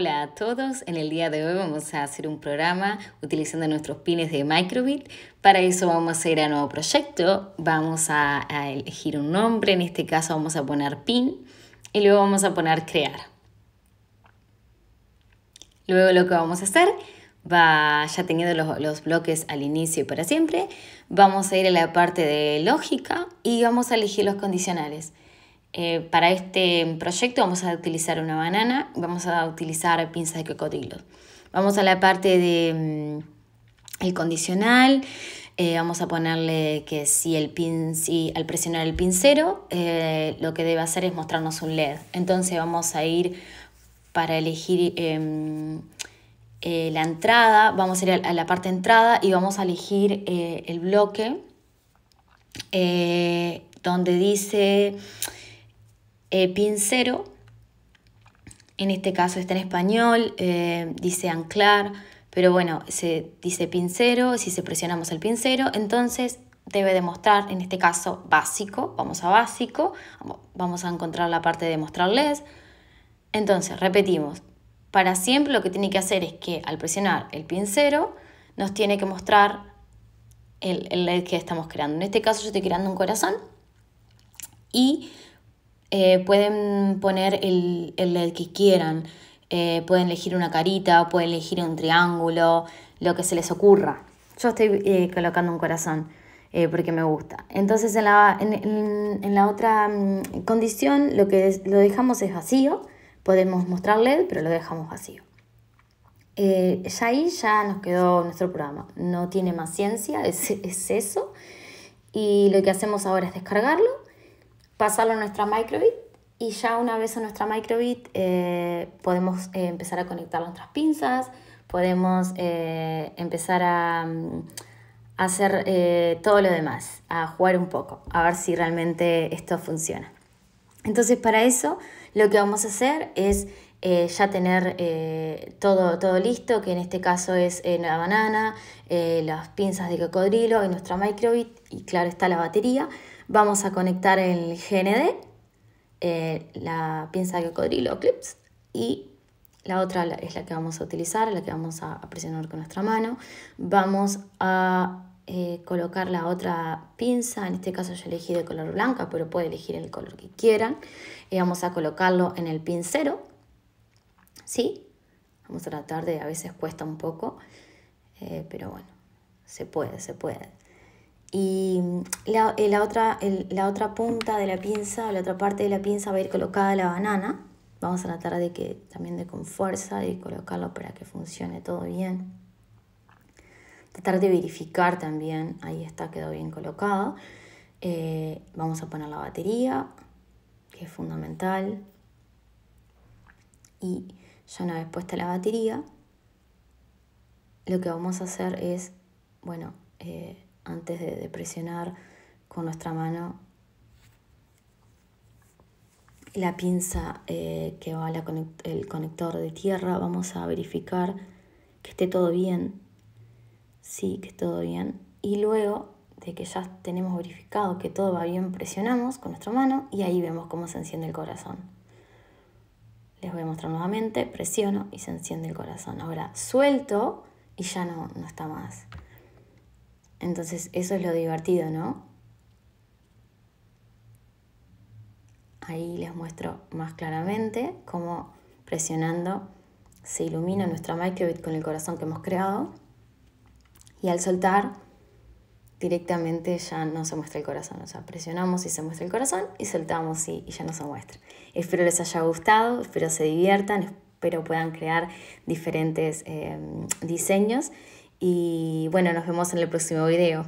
Hola a todos, en el día de hoy vamos a hacer un programa utilizando nuestros pines de Microbit. Para eso vamos a ir a nuevo proyecto, vamos a, elegir un nombre, en este caso vamos a poner pin y luego vamos a poner crear. Luego lo que vamos a hacer, va ya teniendo los bloques al inicio y para siempre, vamos a ir a la parte de lógica y vamos a elegir los condicionales. Eh, para este proyecto vamos a utilizar una banana, vamos a utilizar pinzas de cocodrilo. Vamos a la parte de mm, condicional, eh, vamos a ponerle que si, el pin, si al presionar el pincero eh, lo que debe hacer es mostrarnos un LED. Entonces vamos a ir para elegir em, la entrada, vamos a ir a la parte entrada y vamos a elegir el bloque donde dice eh, pincero, en este caso está en español, eh, dice anclar, pero bueno, se dice pincero, si se presionamos el pincero, entonces debe demostrar, en este caso, básico, vamos a básico, vamos a encontrar la parte de mostrarles. Entonces, repetimos, para siempre lo que tiene que hacer es que al presionar el pincero, nos tiene que mostrar el, el LED que estamos creando. En este caso yo estoy creando un corazón y eh, pueden poner el, el, que quieran. Eh, pueden elegir una carita, pueden elegir un triángulo, lo que se les ocurra. Yo estoy eh, colocando un corazón porque me gusta. Entonces en la, en, en, la otra mm, condición lo que lo dejamos es vacío. Podemos mostrar LED, pero lo dejamos vacío. ya ahí ya nos quedó nuestro programa. No tiene más ciencia, es, es eso. Y lo que hacemos ahora es descargarlo pasarlo a nuestra microbit y ya una vez a nuestra microbit eh, podemos eh, empezar a conectar nuestras pinzas, podemos eh, empezar a, mm, hacer todo lo demás, a jugar un poco, a ver si realmente esto funciona. Entonces para eso lo que vamos a hacer es ya tener todo, todo listo, que en este caso es la banana, las pinzas de cocodrilo y nuestra microbit y claro está la batería. Vamos a conectar el GND, eh, la pinza de cocodrilo clips y la otra es la que vamos a utilizar, la que vamos a presionar con nuestra mano. Vamos a eh, colocar la otra pinza, en este caso yo elegí de color blanca, pero puede elegir el color que quieran. Y eh, vamos a colocarlo en el pincero, ¿sí? Vamos a tratar de, a veces cuesta un poco, pero bueno, se puede, se puede y mm, eh, la, otra, la otra punta de la pinza, la otra parte de la pinza va a ir colocada la banana. Vamos a tratar de que también de con fuerza de colocarlo para que funcione todo bien. Tratar de verificar también, ahí está, quedó bien colocado. Eh, vamos a poner la batería, que es fundamental. Y ya una vez puesta la batería, lo que vamos a hacer es, bueno, eh, antes de, presionar con nuestra mano la pinza eh, que va al el conector de tierra, vamos a verificar que esté todo bien. Sí, que todo bien. Y luego de que ya tenemos verificado que todo va bien, presionamos con nuestra mano y ahí vemos cómo se enciende el corazón. Les voy a mostrar nuevamente, presiono y se enciende el corazón. Ahora suelto y ya no, no está más. Entonces eso es lo divertido, ¿no? Ahí les muestro más claramente cómo presionando se ilumina nuestra microbit con el corazón que hemos creado y al soltar directamente ya no se muestra el corazón. O sea, presionamos y se muestra el corazón y soltamos y, ya no se muestra. Espero les haya gustado, espero se diviertan, espero puedan crear diferentes eh, diseños y bueno, nos vemos en el próximo video.